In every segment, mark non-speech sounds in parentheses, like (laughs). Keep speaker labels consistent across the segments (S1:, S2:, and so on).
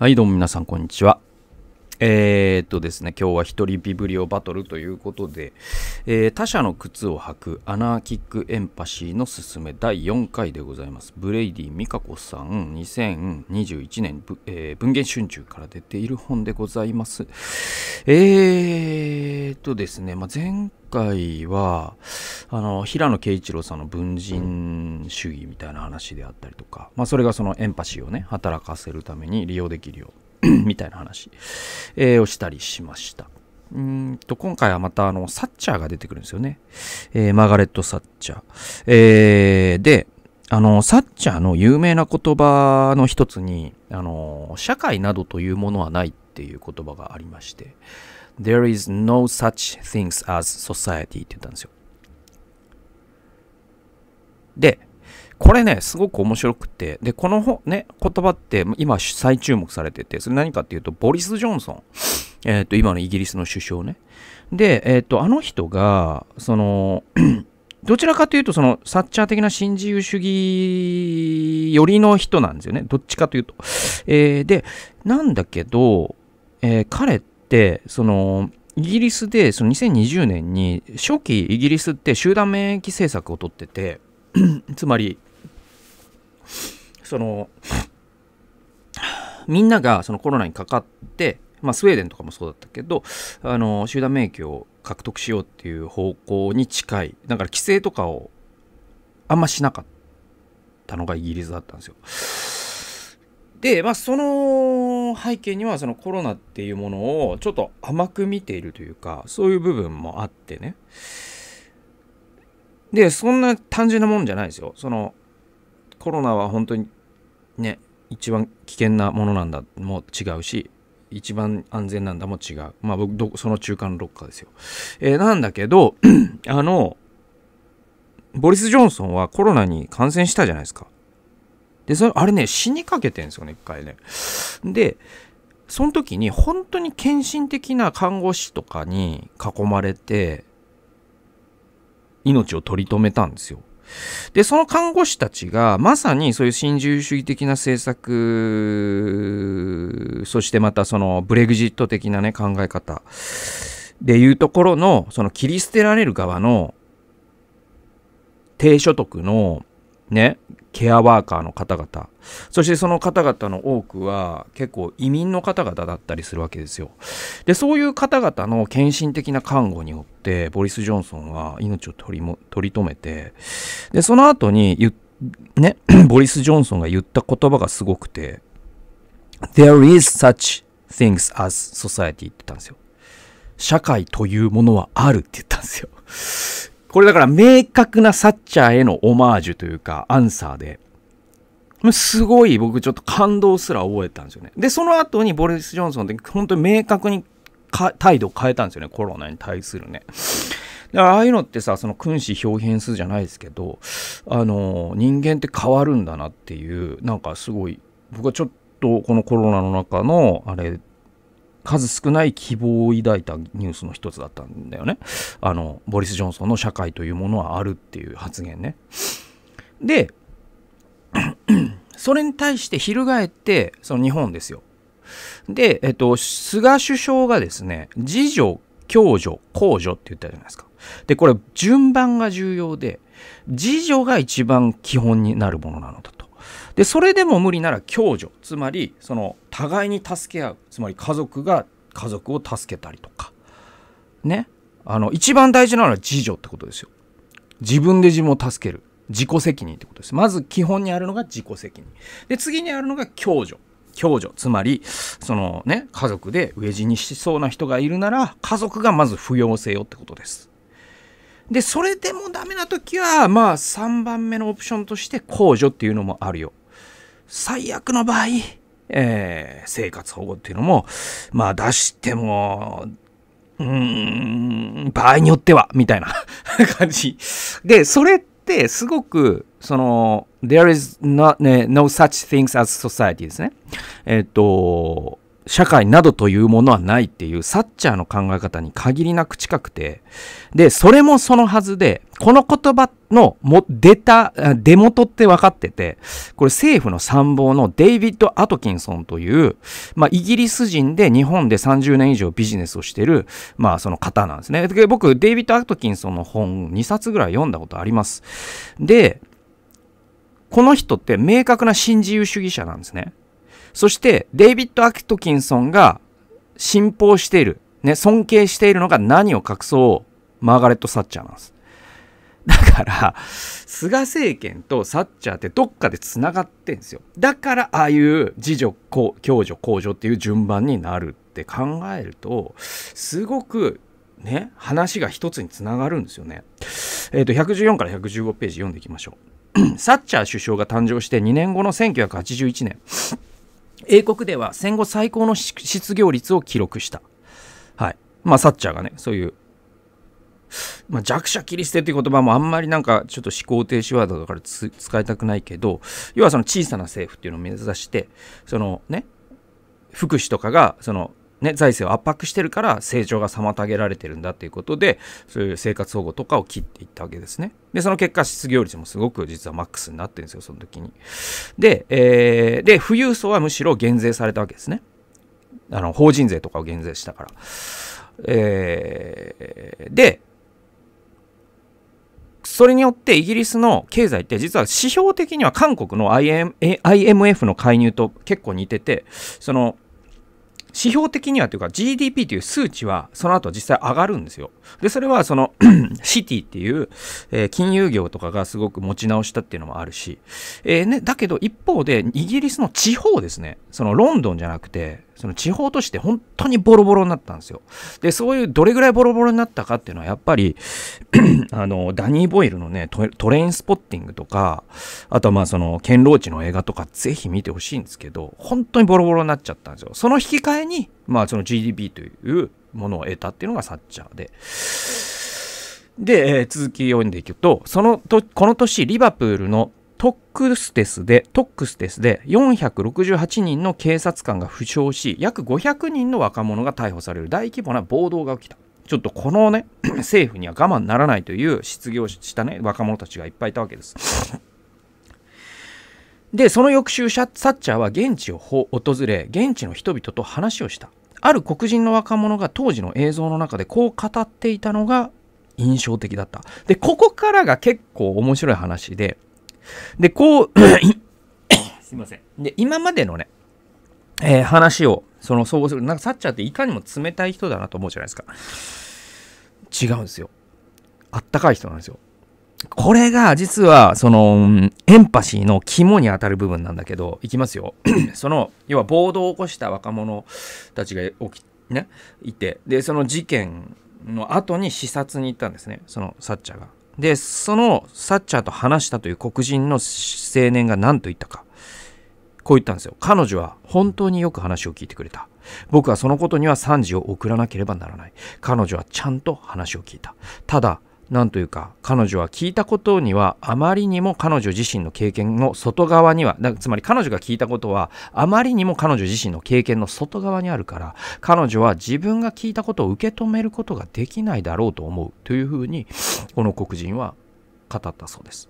S1: はい、どうも皆さん、こんにちは。えー、っとですね、今日は一人ビブリオバトルということで、えー、他者の靴を履くアナーキックエンパシーのすすめ第4回でございます。ブレイディ・ミカコさん、2021年、えー、文言春秋から出ている本でございます。えー、っとですね、まあ、前回はあの平野啓一郎さんの文人主義みたいな話であったりとか、まあ、それがそのエンパシーをね働かせるために利用できるよう (clears throat) みたいな話、えー、をしたりしました。んと今回はまたあのサッチャーが出てくるんですよね。えー、マーガレット・サッチャー。えー、で、あの、サッチャーの有名な言葉の一つに、あの、社会などというものはないっていう言葉がありまして、There is no such things as society って言ったんですよ。で、これね、すごく面白くて、で、この、ね、言葉って今再注目されてて、それ何かっていうと、ボリス・ジョンソン。えっ、ー、と、今のイギリスの首相ね。で、えっ、ー、と、あの人が、その、(clears throat) どちらかというと、その、サッチャー的な新自由主義寄りの人なんですよね。どっちかというと。えー、で、なんだけど、えー、彼ってそのイギリスでその2020年に初期イギリスって集団免疫政策をとってて (clears throat) つまりそのみんながそのコロナにかかってまあ、スウェーデンとかもそうだったけどあの集団免疫を獲得しようっていう方向に近いだから規制とかをあんましなかったのがイギリスだったんですよ。で、まあ、その背景にはそのコロナっていうものをちょっと甘く見ているというかそういう部分もあってねでそんな単純なもんじゃないですよそのコロナは本当にね一番危険なものなんだも違うし一番安全なんだも違うまあ僕どその中間ロッカーですよ、えー、なんだけど (clears throat) あのボリス・ジョンソンはコロナに感染したじゃないですかで、それ、あれね、死にかけてんですよね、一回ね。で、その時に本当に献身的な看護師とかに囲まれて、命を取り留めたんですよ。で、その看護師たちが、まさにそういう新自由主義的な政策、そしてまたそのブレグジット的なね、考え方、でいうところの、その切り捨てられる側の、低所得のね、ケアワーカーの方々、そしてその方々の多くは結構移民の方々だったりするわけですよ。で、そういう方々の献身的な看護によって、ボリス・ジョンソンは命を取りも取り留めて、で、その後にね、(coughs) ボリス・ジョンソンが言った言葉がすごくて、There is such things as society って言ったんですよ。社会というものはあるって言ったんですよ。これだから明確なサッチャーへのオマージュというか、アンサーで、すごい僕ちょっと感動すら覚えたんですよね。で、その後にボリス・ジョンソンって本当に明確に態度を変えたんですよね、コロナに対するね。だからああいうのってさ、その君子表変数じゃないですけど、あの、人間って変わるんだなっていう、なんかすごい、僕はちょっとこのコロナの中の、あれ数少ない希望を抱いたニュースの一つだったんだよね。あの、ボリス・ジョンソンの社会というものはあるっていう発言ね。で、(clears throat) それに対して翻って、その日本ですよ。で、えっと、菅首相がですね、自助、共助、公助って言ったじゃないですか。で、これ順番が重要で、自助が一番基本になるものなのだと。でそれでも無理なら共助つまりその互いに助け合うつまり家族が家族を助けたりとかねあの一番大事なのは自助ってことですよ自分で自分を助ける自己責任ってことですまず基本にあるのが自己責任で次にあるのが共助共助つまりそのね家族で飢え死にしそうな人がいるなら家族がまず扶養せよってことですでそれでもダメな時はまあ3番目のオプションとして控除っていうのもあるよ最悪の場合、えー、生活保護っていうのも、まあ出しても、うーん、場合によっては、みたいな (laughs) 感じ。で、それってすごく、その、there is not,、ね、no such things as society ですね。えっ、ー、と、社会などというものはないっていうサッチャーの考え方に限りなく近くて、で、それもそのはずで、この言葉のも出た、出元って分かってて、これ政府の参謀のデイビッド・アトキンソンという、まあ、イギリス人で日本で30年以上ビジネスをしてる、まあ、その方なんですね。僕、デイビッド・アトキンソンの本2冊ぐらい読んだことあります。で、この人って明確な新自由主義者なんですね。そして、デイビッド・アトキンソンが信奉している、ね、尊敬しているのが何を隠そう、マーガレット・サッチャーなんです。だから、菅政権とサッチャーってどっかで繋がってんですよ。だから、ああいう自助、共助、公助っていう順番になるって考えると、すごく、ね、話が一つにつながるんですよね。えっ、ー、と、114から115ページ読んでいきましょう。(clears throat) サッチャー首相が誕生して2年後の1981年、英国では戦後最高の失業率を記録した。はい。まあ、サッチャーがね、そういうまあ、弱者切り捨てっていう言葉もあんまりなんかちょっと思考停止ワードだから使いたくないけど要はその小さな政府っていうのを目指してそのね福祉とかがそのね、財政を圧迫してるから成長が妨げられてるんだっていうことでそういう生活保護とかを切っていったわけですね。でその結果失業率もすごく実はマックスになってるんですよその時に。で,、えー、で富裕層はむしろ減税されたわけですね。あの法人税とかを減税したから。えー、でそれによってイギリスの経済って実は指標的には韓国の IMF の介入と結構似てて、その指標的にはというか GDP という数値はその後実際上がるんですよ。で、それはその (clears throat) シティっていう、えー、金融業とかがすごく持ち直したっていうのもあるし、えー、ね、だけど一方でイギリスの地方ですね。そのロンドンじゃなくて、その地方都市って本当にボロボロになったんですよ。で、そういうどれぐらいボロボロになったかっていうのはやっぱり (clears throat) あの、ダニー・ボイルのねト、レインスポッティングとか、あとはまあその、堅牢地の映画とかぜひ見てほしいんですけど、本当にボロボロになっちゃったんですよ。その引き換えに、まあその GDP というものを得たっていうのがサッチャーで。で、えー、続き読んでいくと、そのと、この年、リバプールのトックステスで、トックステスで468人の警察官が負傷し、約500人の若者が逮捕される大規模な暴動が起きた。ちょっとこのね、(clears throat) 政府には我慢ならないという失業したね、若者たちがいっぱいいたわけです。で、その翌週、サッチャーは現地を訪れ、現地の人々と話をした。ある黒人の若者が当時の映像の中でこう語っていたのが印象的だった。で、ここからが結構面白い話で、で、こう (coughs) すいません。で、今までのね、えー、話を、その、総合する。なんか、サッチャーっていかにも冷たい人だなと思うじゃないですか。違うんですよ。あったかい人なんですよ。これが、実は、その、エンパシーの肝に当たる部分なんだけど、いきますよ。(coughs) その、要は暴動を起こした若者たちが起き、ね、いて、で、その事件の後に視察に行ったんですね。その、サッチャーが。でそのサッチャーと話したという黒人の青年が何と言ったかこう言ったんですよ彼女は本当によく話を聞いてくれた僕はそのことには賛辞を送らなければならない彼女はちゃんと話を聞いたただなんというか、彼女は聞いたことには、あまりにも彼女自身の経験の外側には、つまり彼女が聞いたことは、あまりにも彼女自身の経験の外側にあるから、彼女は自分が聞いたことを受け止めることができないだろうと思う、というふうに、この黒人は語ったそうです。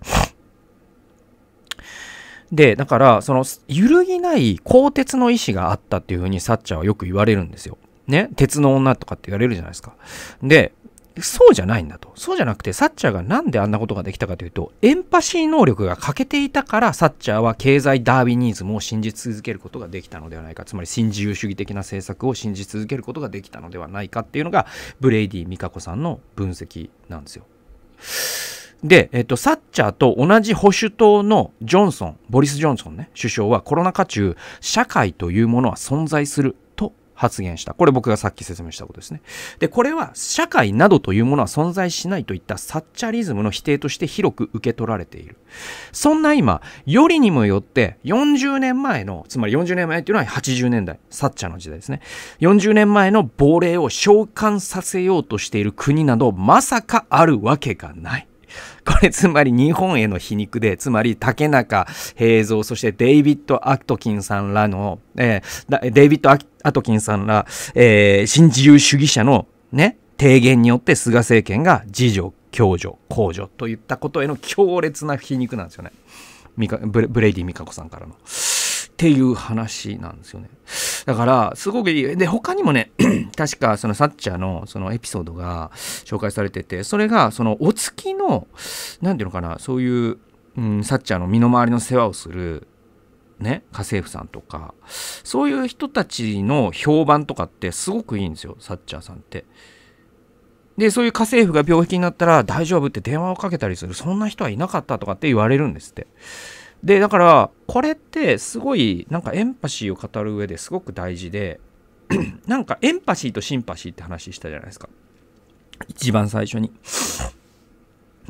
S1: で、だから、その、揺るぎない鋼鉄の意志があったっていうふうにサッチャーはよく言われるんですよ。ね、鉄の女とかって言われるじゃないですか。で、そうじゃないんだと。そうじゃなくて、サッチャーがなんであんなことができたかというと、エンパシー能力が欠けていたから、サッチャーは経済ダービニニズムを信じ続けることができたのではないか。つまり、新自由主義的な政策を信じ続けることができたのではないかっていうのが、ブレイディ・ミカコさんの分析なんですよ。で、えっと、サッチャーと同じ保守党のジョンソン、ボリス・ジョンソンね、首相はコロナ禍中、社会というものは存在する。発言した。これ僕がさっき説明したことですね。で、これは社会などというものは存在しないといったサッチャリズムの否定として広く受け取られている。そんな今、よりにもよって40年前の、つまり40年前っていうのは80年代、サッチャの時代ですね。40年前の亡霊を召喚させようとしている国などまさかあるわけがない。これつまり日本への皮肉で、つまり竹中平蔵、そしてデイビッド・アトキンさんらの、えー、デイビッド・アトキンさんら、えー、新自由主義者のね、提言によって菅政権が自助、共助、公助といったことへの強烈な皮肉なんですよね。ブレイディ・ミカコさんからの。っていう話なんですよね。だから、すごくいい。で、他にもね、(clears throat) 確かそのサッチャーのそのエピソードが紹介されてて、それがそのお月の、何ていうのかな、そういう、うん、サッチャーの身の回りの世話をする、ね、家政婦さんとか、そういう人たちの評判とかってすごくいいんですよ、サッチャーさんって。で、そういう家政婦が病気になったら大丈夫って電話をかけたりする、そんな人はいなかったとかって言われるんですって。でだからこれってすごいなんかエンパシーを語る上ですごく大事で (clears throat) なんかエンパシーとシンパシーって話したじゃないですか一番最初に。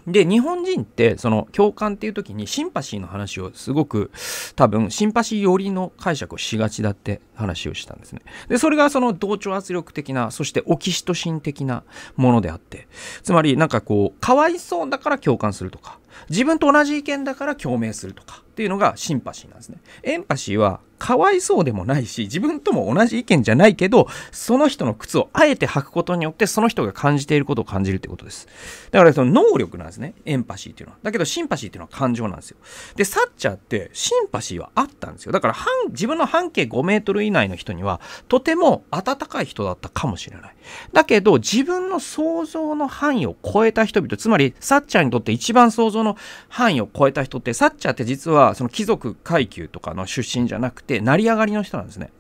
S1: で日本人ってその共感っていう時にシンパシーの話をすごく多分シンパシー寄りの解釈をしがちだって話をしたんですね。でそれがその同調圧力的なそしてオキシトシン的なものであってつまりなんかこうかわいそうだから共感するとか自分と同じ意見だから共鳴するとかっていうのがシンパシーなんですね。エンパシーはかわいそうでもないし、自分とも同じ意見じゃないけど、その人の靴をあえて履くことによって、その人が感じていることを感じるってことです。だからその能力なんですね。エンパシーっていうのは。だけどシンパシーっていうのは感情なんですよ。で、サッチャーってシンパシーはあったんですよ。だから半、自分の半径5メートル以内の人には、とても温かい人だったかもしれない。だけど、自分の想像の範囲を超えた人々、つまりサッチャーにとって一番想像の範囲を超えた人って、サッチャーって実はその貴族階級とかの出身じゃなくて成り上がりの人なんですね。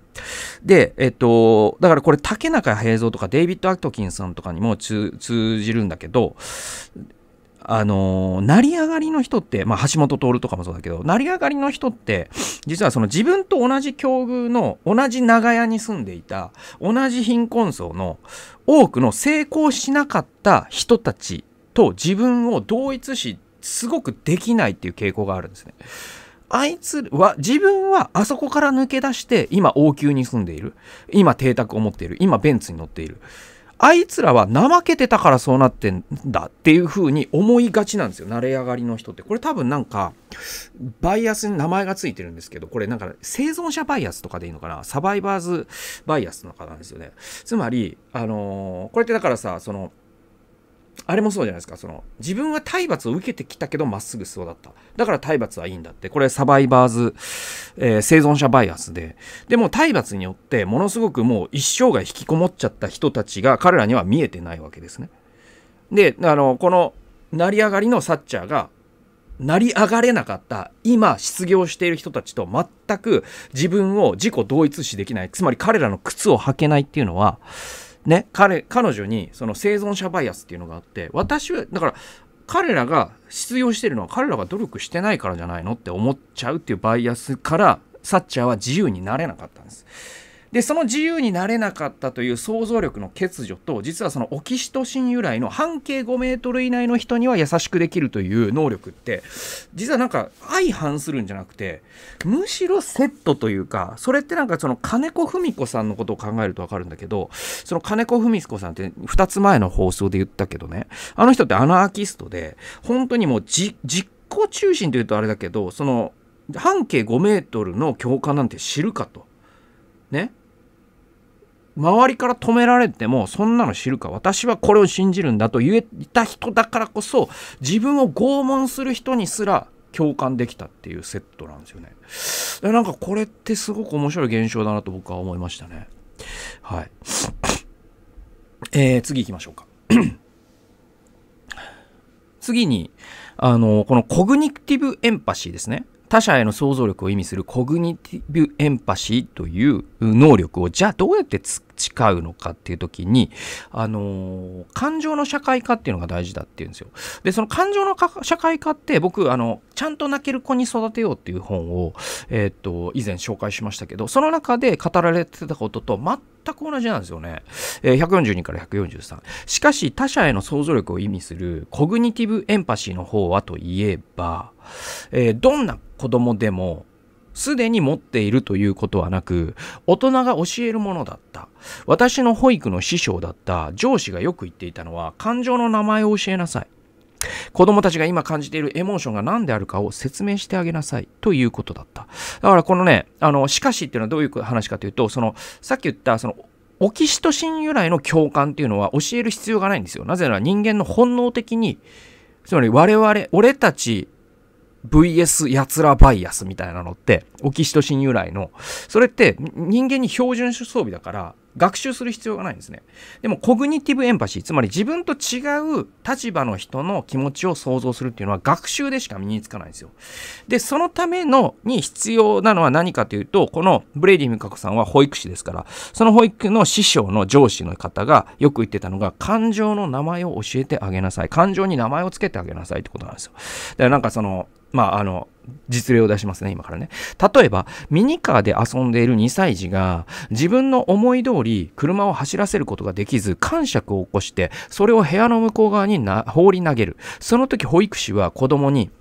S1: で、えっと、だからこれ竹中平蔵とかデイビッド・アクトキンさんとかにも通じるんだけどあの成り上がりの人って、まあ、橋本徹とかもそうだけど成り上がりの人って実はその自分と同じ境遇の同じ長屋に住んでいた同じ貧困層の多くの成功しなかった人たちと自分を同一視すごくできないっていう傾向があるんですね。あいつは、自分はあそこから抜け出して、今王宮に住んでいる。今邸宅を持っている。今ベンツに乗っている。あいつらは怠けてたからそうなってんだっていう風に思いがちなんですよ。慣れ上がりの人って。これ多分なんか、バイアスに名前がついてるんですけど、これなんか生存者バイアスとかでいいのかなサバイバーズバイアスの方なんですよね。つまり、あのー、これってだからさ、その、あれもそうじゃないですか。その、自分は体罰を受けてきたけど、まっすぐそうだった。だから体罰はいいんだって。これサバイバーズ、えー、生存者バイアスで。でも体罰によって、ものすごくもう一生涯引きこもっちゃった人たちが、彼らには見えてないわけですね。で、あの、この、成り上がりのサッチャーが、成り上がれなかった今失業している人たちと全く自分を自己同一視できないつまり彼らの靴を履けないっていうのはね、彼、彼女にその生存者バイアスっていうのがあって、私は、だから、彼らが失業してるのは彼らが努力してないからじゃないのって思っちゃうっていうバイアスから、サッチャーは自由になれなかったんです。でその自由になれなかったという想像力の欠如と実はそのオキシトシン由来の半径5メートル以内の人には優しくできるという能力って実はなんか相反するんじゃなくてむしろセットというかそれってなんかその金子文子さんのことを考えると分かるんだけどその金子文子さんって2つ前の放送で言ったけどねあの人ってアナーキストで本当にもう実行中心というとあれだけどその半径5メートルの教化なんて知るかと。ね。周りから止められてもそんなの知るか私はこれを信じるんだと言えた人だからこそ自分を拷問する人にすら共感できたっていうセットなんですよね。でなんかこれってすごく面白い現象だなと僕は思いましたね。はい。えー、次行きましょうか。(coughs) 次に、あの、このコグニティブエンパシーですね。他者への想像力を意味するコグニティブエンパシーという能力をじゃあどうやって培うのかっていう時に、あのー、感情の社会化っていうのが大事だっていうんですよ。で、その感情の社会化って僕、あの、ちゃんと泣ける子に育てようっていう本を、えー、っと、以前紹介しましたけど、その中で語られてたことと全く同じなんですよね。えー、142から143。しかし他者への想像力を意味するコグニティブエンパシーの方はといえば、えー、どんな子供でもすでに持っているということはなく、大人が教えるものだった。私の保育の師匠だった上司がよく言っていたのは、感情の名前を教えなさい。子供たちが今感じているエモーションが何であるかを説明してあげなさいということだった。だからこのね、あの、しかしっていうのはどういう話かというと、その、さっき言った、その、オキシトシン由来の共感っていうのは教える必要がないんですよ。なぜなら人間の本能的に、つまり我々、俺たち VS やつらバイアスみたいなのってオキシトシン由来のそれって人間に標準装備だから学習する必要がないんですねでもコグニティブエンパシーつまり自分と違う立場の人の気持ちを想像するっていうのは学習でしか身につかないんですよでそのためのに必要なのは何かというとこのブレイディ・ミカコさんは保育士ですからその保育の師匠の上司の方がよく言ってたのが感情の名前を教えてあげなさい感情に名前を付けてあげなさいってことなんですよだからなんかそのまあ、あの、実例を出しますね、今からね。例えば、ミニカーで遊んでいる2歳児が、自分の思い通り車を走らせることができず、感触を起こして、それを部屋の向こう側にな放り投げる。その時、保育士は子供に、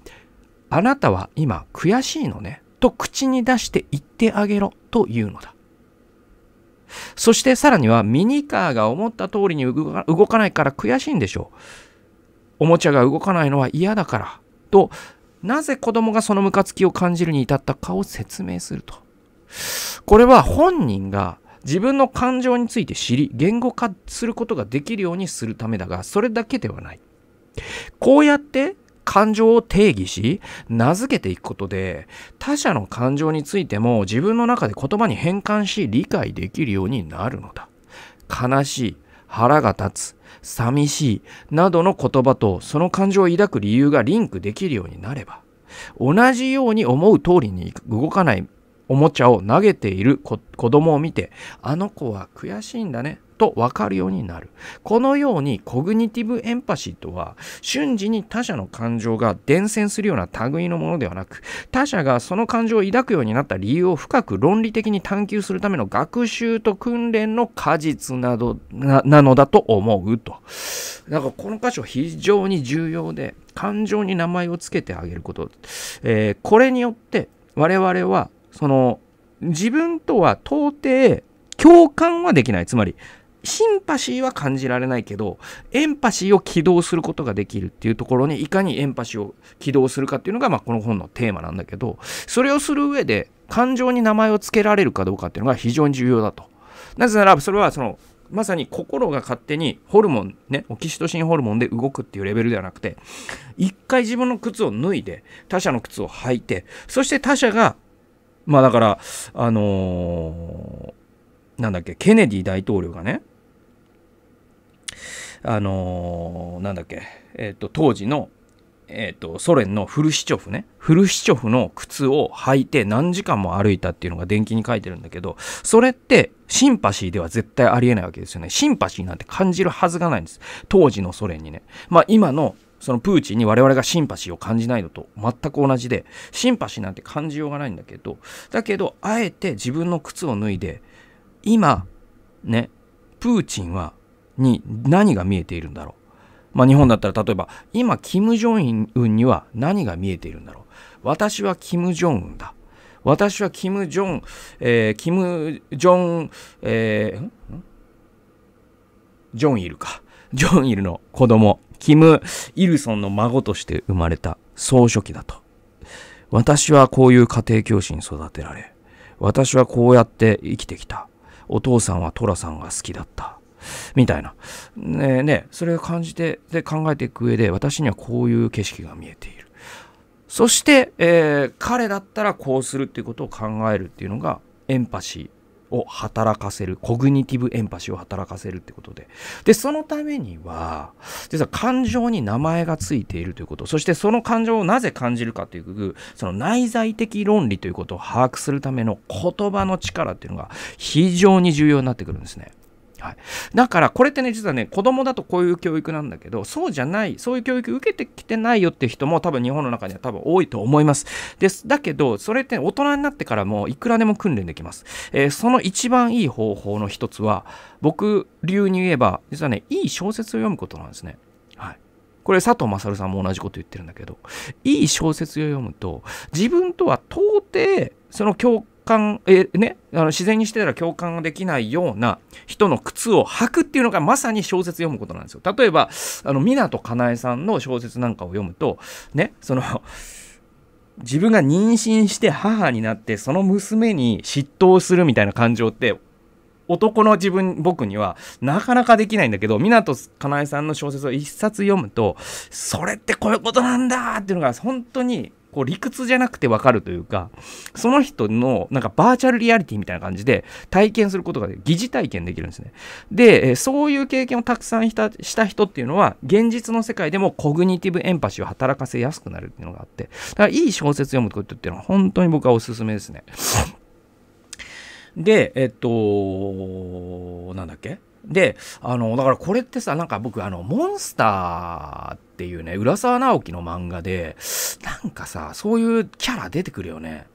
S1: あなたは今悔しいのね、と口に出して言ってあげろ、というのだ。そしてさらには、ミニカーが思った通りに動かないから悔しいんでしょう。おもちゃが動かないのは嫌だから、と、なぜ子供がそのムカつきを感じるに至ったかを説明すると。これは本人が自分の感情について知り、言語化することができるようにするためだが、それだけではない。こうやって感情を定義し、名付けていくことで、他者の感情についても自分の中で言葉に変換し、理解できるようになるのだ。悲しい、腹が立つ、寂しいなどの言葉とその感情を抱く理由がリンクできるようになれば、同じように思う通りに動かないおもちゃを投げている子供を見て、あの子は悔しいんだねと分かるようになる。このようにコグニティブエンパシーとは瞬時に他者の感情が伝染するような類のものではなく他者がその感情を抱くようになった理由を深く論理的に探求するための学習と訓練の果実などなのだと思うと。だからこの箇所非常に重要で感情に名前を付けてあげること。えー、これによって我々はその自分とは到底共感はできない。つまり、シンパシーは感じられないけど、エンパシーを起動することができるっていうところに、いかにエンパシーを起動するかっていうのが、まあ、この本のテーマなんだけど、それをする上で、感情に名前を付けられるかどうかっていうのが非常に重要だと。なぜなら、それはその、まさに心が勝手にホルモン、ね、オキシトシンホルモンで動くっていうレベルではなくて、一回自分の靴を脱いで、他者の靴を履いて、そして他者が、まあだから、あのーなんだっけ、ケネディ大統領がね、あのー、なんだっけ、えっ、ー、と、当時の、えっ、ー、と、ソ連のフルシチョフね、フルシチョフの靴を履いて何時間も歩いたっていうのが電気に書いてるんだけど、それってシンパシーでは絶対ありえないわけですよね。シンパシーなんて感じるはずがないんです。当時のソ連にね。まあ今のそのプーチンに我々がシンパシーを感じないのと全く同じで、シンパシーなんて感じようがないんだけど、だけど、あえて自分の靴を脱いで、今、ね、プーチンは、に何が見えているんだろう。まあ日本だったら例えば、今、キム・ジョンウンには何が見えているんだろう。私はキム・ジョンウンだ。私はキム・ジョン、えー、キム・ジョン、えー、ジョン・イルか。ジョン・イルの子供、キム・イルソンの孫として生まれた総書記だと。私はこういう家庭教師に育てられ、私はこうやって生きてきた。お父さんは寅さんが好きだった。みたいな。ねねそれを感じて、で考えていく上で、私にはこういう景色が見えている。そして、えー、彼だったらこうするっていうことを考えるっていうのがエンパシー。を働かせる、コグニティブエンパシーを働かせるってことで。で、そのためには、実は感情に名前がついているということ、そしてその感情をなぜ感じるかという、その内在的論理ということを把握するための言葉の力っていうのが非常に重要になってくるんですね。はい、だからこれってね実はね子供だとこういう教育なんだけどそうじゃないそういう教育受けてきてないよって人も多分日本の中には多分多いと思いますですだけどそれって大人になってからもいくらでも訓練できます、えー、その一番いい方法の一つは僕流に言えば実はねいい小説を読むことなんですねはいこれ佐藤勝さんも同じこと言ってるんだけどいい小説を読むと自分とは到底その教感、えね、あの自然にしてたら共感ができないような人の靴を履くっていうのがまさに小説読むことなんですよ。例えば、あの、湊かなえさんの小説なんかを読むと、ね、その、自分が妊娠して母になってその娘に嫉妬するみたいな感情って男の自分僕にはなかなかできないんだけど湊かなえさんの小説を一冊読むとそれってこういうことなんだっていうのが本当にこう理屈じゃなくてわかるというか、その人のなんかバーチャルリアリティみたいな感じで体験することが疑似体験できるんですね。で、そういう経験をたくさんしたした人っていうのは、現実の世界でもコグニティブエンパシーを働かせやすくなるっていうのがあって、だからいい小説読むことっていうのは本当に僕はおすすめですね。で、えっと、なんだっけで、あの、だからこれってさ、なんか僕、あの、モンスターっていうね、浦沢直樹の漫画で、なんかさ、そういうキャラ出てくるよね。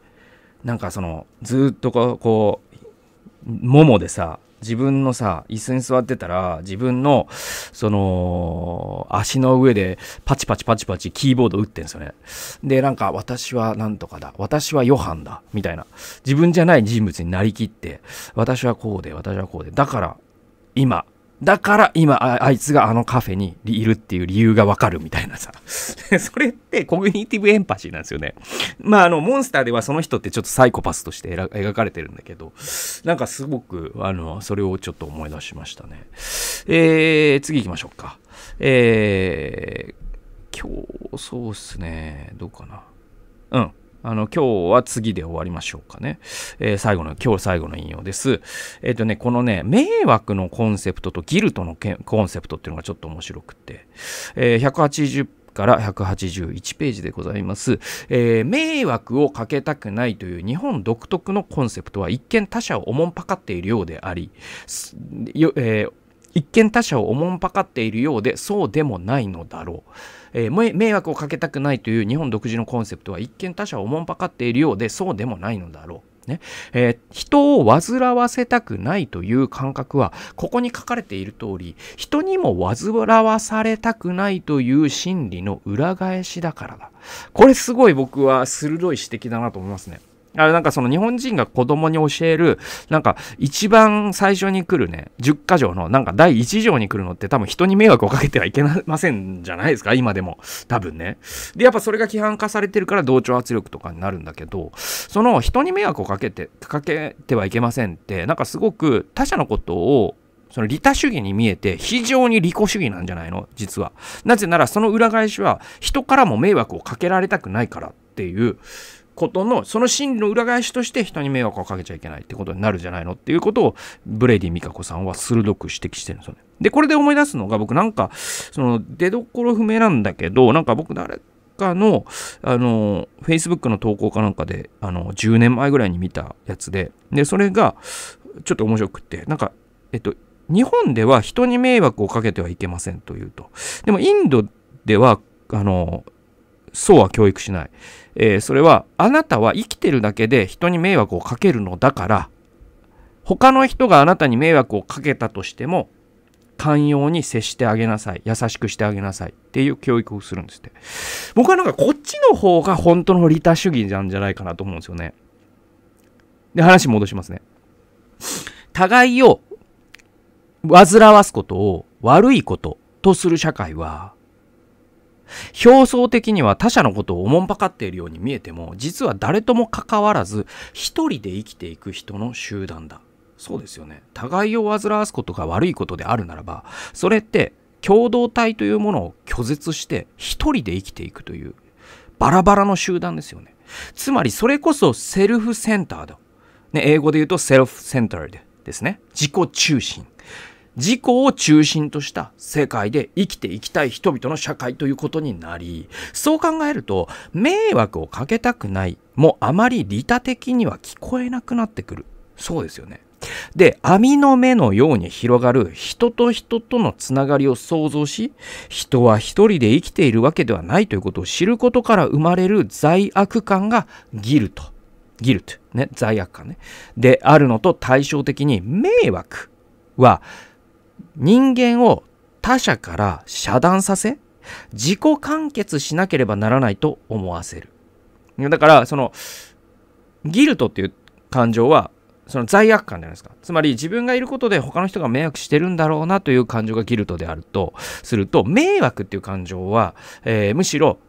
S1: なんかその、ずっとこう、ももでさ、自分のさ、椅子に座ってたら、自分の、その、足の上でパチパチパチパチキーボード打ってんすよね。で、なんか、私はなんとかだ。私はヨハンだ。みたいな。自分じゃない人物になりきって、私はこうで、私はこうで。だから、今。だから今あ、あいつがあのカフェにいるっていう理由がわかるみたいなさ。(laughs) それってコグニティブエンパシーなんですよね。まああの、モンスターではその人ってちょっとサイコパスとして描かれてるんだけど、なんかすごく、あの、それをちょっと思い出しましたね。えー、次行きましょうか。えー、今日、そうっすね。どうかな。うん。あの、今日は次で終わりましょうかね。えー、最後の、今日最後の引用です。えっ、ー、とね、このね、迷惑のコンセプトとギルトのコンセプトっていうのがちょっと面白くて、えー、180から181ページでございます、えー、迷惑をかけたくないという日本独特のコンセプトは一見他者をおもんぱかっているようであり、えー一見他者をおもんぱかっているようでそうでもないのだろう、えー、迷惑をかけたくないという日本独自のコンセプトは一見他者をおもんぱかっているようでそうでもないのだろうねえー、人を煩わせたくないという感覚はここに書かれている通り人にも煩わされたくないという心理の裏返しだからだこれすごい僕は鋭い指摘だなと思いますね。あれなんかその日本人が子供に教える、なんか一番最初に来るね、10箇条のなんか第1条に来るのって多分人に迷惑をかけてはいけませんじゃないですか、今でも。多分ね。で、やっぱそれが規範化されてるから同調圧力とかになるんだけど、その人に迷惑をかけて、かけてはいけませんって、なんかすごく他者のことをその利他主義に見えて非常に利己主義なんじゃないの実は。なぜならその裏返しは人からも迷惑をかけられたくないからっていうことの、その心理の裏返しとして人に迷惑をかけちゃいけないってことになるじゃないのっていうことを、ブレイディ・ミカコさんは鋭く指摘してるんですよね。で、これで思い出すのが、僕なんか、その、出どころ不明なんだけど、なんか僕誰かの、あの、フェイスブックの投稿かなんかで、あの、10年前ぐらいに見たやつで、で、それが、ちょっと面白くって、なんか、えっと、日本では人に迷惑をかけてはいけませんというと。でも、インドでは、あの、そうは教育しない。えー、それは、あなたは生きてるだけで人に迷惑をかけるのだから、他の人があなたに迷惑をかけたとしても、寛容に接してあげなさい。優しくしてあげなさい。っていう教育をするんですって。僕はなんかこっちの方が本当の利他主義なんじゃないかなと思うんですよね。で、話戻しますね。互いを煩わすことを悪いこととする社会は、表層的には他者のことをおもんぱかっているように見えても実は誰とも関わらず一人で生きていく人の集団だそうですよね互いを煩わすことが悪いことであるならばそれって共同体というものを拒絶して一人で生きていくというバラバラの集団ですよねつまりそれこそセルフセンターだ、ね、英語で言うとセルフセンターでですね自己中心自己を中心とした世界で生きていきたい人々の社会ということになり、そう考えると、迷惑をかけたくないもあまり利他的には聞こえなくなってくる。そうですよね。で、網の目のように広がる人と人とのつながりを想像し、人は一人で生きているわけではないということを知ることから生まれる罪悪感がギルト。ギルト。ね、罪悪感ね。であるのと対照的に迷惑は、人間を他者から遮断させ、自己完結しなければならないと思わせる。だから、その、ギルトっていう感情は、その罪悪感じゃないですか。つまり自分がいることで他の人が迷惑してるんだろうなという感情がギルトであるとすると、迷惑っていう感情は、えー、むしろ、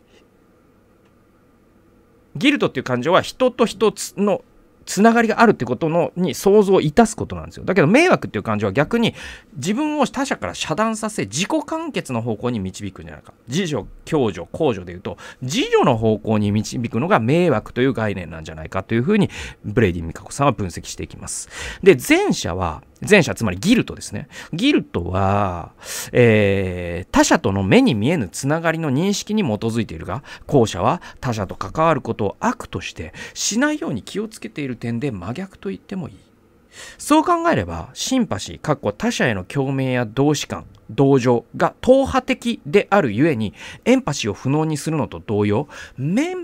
S1: ギルトっていう感情は人と人のつながりがあるってことのに想像をいたすことなんですよだけど迷惑っていう感じは逆に自分を他者から遮断させ自己完結の方向に導くんじゃないか自助共助公助でいうと自助の方向に導くのが迷惑という概念なんじゃないかというふうにブレイディ・ミカコさんは分析していきますで前者は前者、つまりギルトですね。ギルトは、えー、他者との目に見えぬつながりの認識に基づいているが、後者は他者と関わることを悪としてしないように気をつけている点で真逆と言ってもいい。そう考えれば、シンパシー、かっこ他者への共鳴や同志感、同情が党派的であるゆえに、エンパシーを不能にするのと同様、迷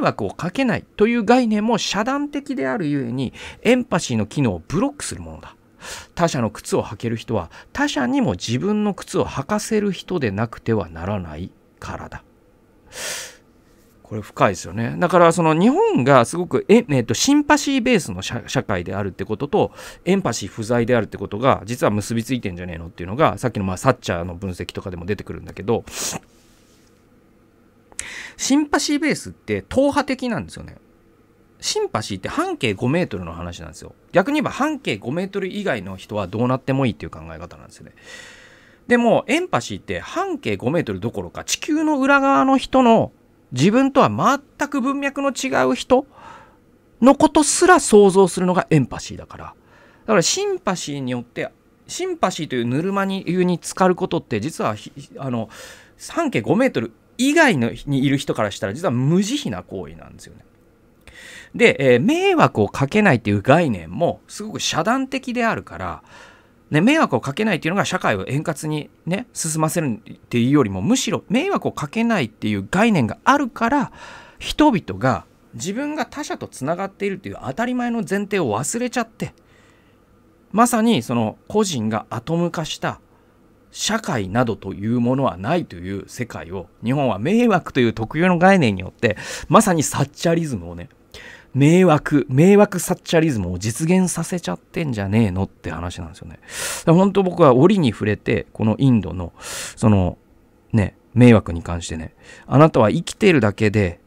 S1: 惑をかけないという概念も遮断的であるゆえに、エンパシーの機能をブロックするものだ。他者の靴を履ける人は他者にも自分の靴を履かせる人でなくてはならないからだ。これ深いですよね。だからその日本がすごくえ、えっと、シンパシーベースの社会であるってこととエンパシー不在であるってことが実は結びついてんじゃねえのっていうのがさっきのまあサッチャーの分析とかでも出てくるんだけどシンパシーベースって党派的なんですよね。シンパシーって半径5メートルの話なんですよ。逆に言えば半径5メートル以外の人はどうなってもいいっていう考え方なんですよね。でも、エンパシーって半径5メートルどころか地球の裏側の人の自分とは全く文脈の違う人のことすら想像するのがエンパシーだから。だからシンパシーによって、シンパシーというぬるまに湯に浸かることって実は、あの、半径5メートル以外のにいる人からしたら実は無慈悲な行為なんですよね。で、えー、迷惑をかけないっていう概念もすごく遮断的であるから、ね、迷惑をかけないっていうのが社会を円滑にね進ませるっていうよりもむしろ迷惑をかけないっていう概念があるから人々が自分が他者とつながっているという当たり前の前提を忘れちゃってまさにその個人がアトム化した社会などというものはないという世界を日本は迷惑という特有の概念によってまさにサッチャリズムをね迷惑、迷惑サッチャリズムを実現させちゃってんじゃねえのって話なんですよね。本当僕は折に触れて、このインドの、その、ね、迷惑に関してね、あなたは生きてるだけで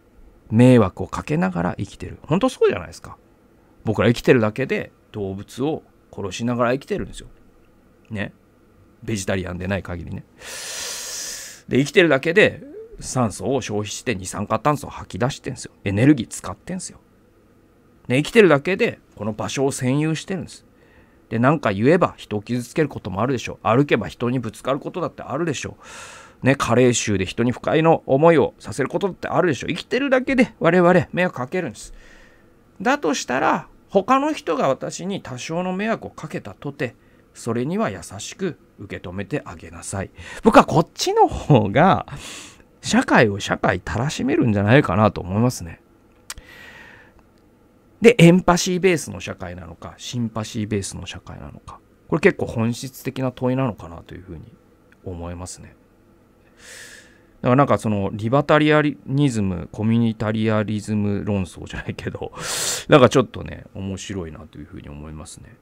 S1: 迷惑をかけながら生きてる。本当そうじゃないですか。僕ら生きてるだけで動物を殺しながら生きてるんですよ。ね。ベジタリアンでない限りね。で、生きてるだけで酸素を消費して二酸化炭素を吐き出してんすよ。エネルギー使ってんすよ。ね、生きてるだけでこの場所を占有してるんです。で何か言えば人を傷つけることもあるでしょう歩けば人にぶつかることだってあるでしょうね加齢臭で人に不快の思いをさせることだってあるでしょう生きてるだけで我々迷惑かけるんですだとしたら他の人が私に多少の迷惑をかけたとてそれには優しく受け止めてあげなさい僕はこっちの方が社会を社会たらしめるんじゃないかなと思いますねで、エンパシーベースの社会なのか、シンパシーベースの社会なのか。これ結構本質的な問いなのかなというふうに思いますね。だからなんかそのリバタリアニズム、コミュニタリアリズム論争じゃないけど、(laughs) なんかちょっとね、面白いなというふうに思いますね。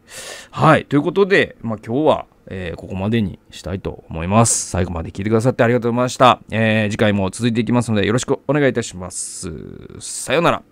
S1: はい。ということで、まあ今日は、えー、ここまでにしたいと思います。最後まで聞いてくださってありがとうございました。えー、次回も続いていきますのでよろしくお願いいたします。さようなら。